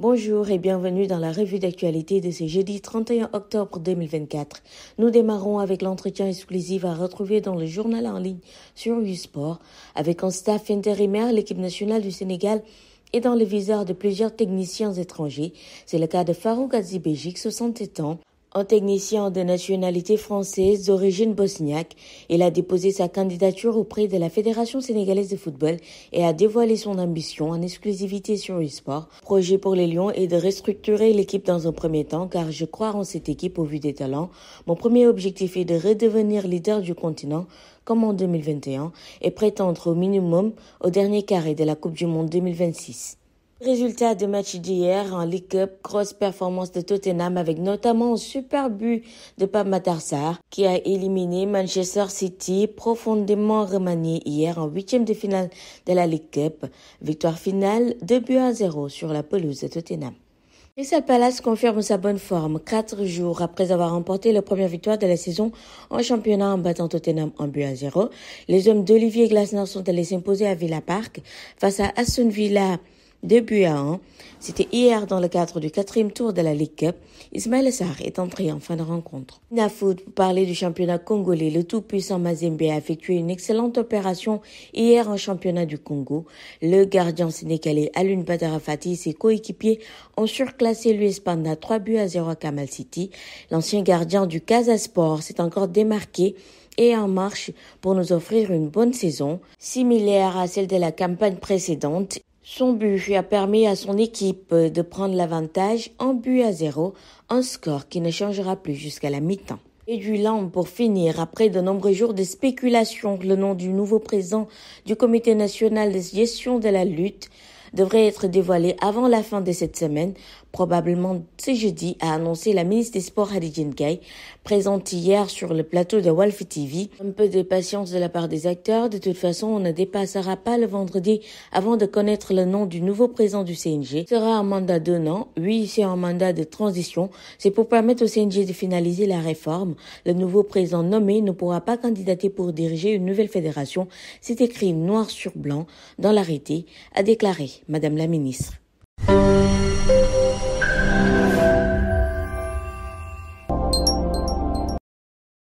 Bonjour et bienvenue dans la revue d'actualité de ce jeudi 31 octobre 2024. Nous démarrons avec l'entretien exclusif à retrouver dans le journal en ligne sur U-Sport avec un staff intérimaire l'équipe nationale du Sénégal et dans le viseur de plusieurs techniciens étrangers. C'est le cas de Farouk Azibéjik, 67 ans, un technicien de nationalité française d'origine bosniaque, il a déposé sa candidature auprès de la Fédération sénégalaise de football et a dévoilé son ambition en exclusivité sur sport, Projet pour les Lions est de restructurer l'équipe dans un premier temps car je crois en cette équipe au vu des talents. Mon premier objectif est de redevenir leader du continent comme en 2021 et prétendre au minimum au dernier carré de la Coupe du Monde 2026. Résultat de match d'hier en League Cup, grosse performance de Tottenham avec notamment un super but de Pab Matarsar qui a éliminé Manchester City profondément remanié hier en huitième de finale de la League Cup. Victoire finale 2 buts à 0 sur la pelouse de Tottenham. Crystal Palace confirme sa bonne forme quatre jours après avoir remporté la première victoire de la saison en championnat en battant Tottenham en but à zéro. Les hommes d'Olivier Glasner sont allés s'imposer à Villa Park face à Aston Villa début buts à 1. C'était hier dans le cadre du quatrième tour de la Ligue Cup. Ismaël Sarr est entré en fin de rencontre. Nafoud, pour parler du championnat congolais, le tout-puissant Mazembe a effectué une excellente opération hier en championnat du Congo. Le gardien sénégalais Alun Badarafati et ses coéquipiers ont surclassé l'US Panda 3 buts à 0 à Kamal City. L'ancien gardien du Sport s'est encore démarqué et en marche pour nous offrir une bonne saison, similaire à celle de la campagne précédente. Son but a permis à son équipe de prendre l'avantage en but à zéro, un score qui ne changera plus jusqu'à la mi-temps. Et du lambe pour finir, après de nombreux jours de spéculation, le nom du nouveau président du Comité national de gestion de la lutte devrait être dévoilé avant la fin de cette semaine, probablement ce jeudi, a annoncé la ministre des Sports Hadi Gay, présente hier sur le plateau de Wolf TV. Un peu de patience de la part des acteurs, de toute façon on ne dépassera pas le vendredi avant de connaître le nom du nouveau président du CNG. Ce sera un mandat donnant oui c'est un mandat de transition, c'est pour permettre au CNG de finaliser la réforme. Le nouveau président nommé ne pourra pas candidater pour diriger une nouvelle fédération, c'est écrit noir sur blanc dans l'arrêté, a déclaré Madame la Ministre.